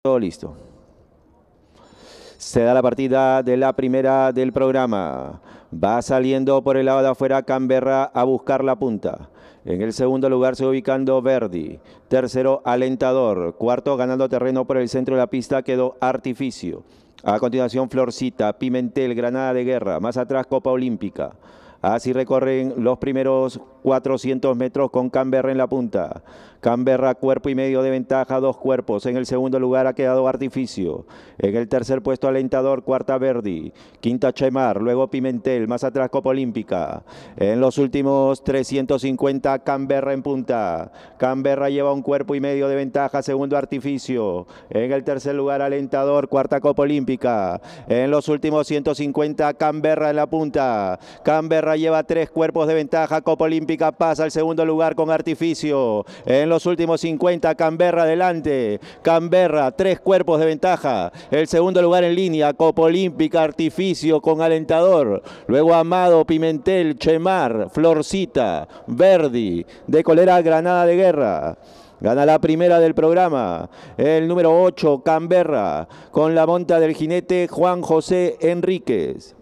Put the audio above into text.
Todo listo. Se da la partida de la primera del programa. Va saliendo por el lado de afuera Canberra a buscar la punta. En el segundo lugar se va ubicando Verdi. Tercero, Alentador. Cuarto, ganando terreno por el centro de la pista, quedó Artificio. A continuación, Florcita, Pimentel, Granada de Guerra. Más atrás, Copa Olímpica. Así recorren los primeros 400 metros con Canberra en la punta. Canberra, cuerpo y medio de ventaja, dos cuerpos. En el segundo lugar ha quedado Artificio. En el tercer puesto, Alentador, cuarta Verdi. Quinta, Chemar, luego Pimentel, más atrás Copa Olímpica. En los últimos 350, Canberra en punta. Canberra lleva un cuerpo y medio de ventaja, segundo Artificio. En el tercer lugar, Alentador, cuarta Copa Olímpica. En los últimos 150, Canberra en la punta. Canberra lleva tres cuerpos de ventaja, Copa Olímpica pasa al segundo lugar con Artificio los últimos 50. Canberra adelante. Canberra, tres cuerpos de ventaja. El segundo lugar en línea, Copa Olímpica, Artificio con Alentador. Luego Amado, Pimentel, Chemar, Florcita, Verdi, de Colera, Granada de Guerra. Gana la primera del programa, el número 8, Canberra, con la monta del jinete Juan José Enríquez.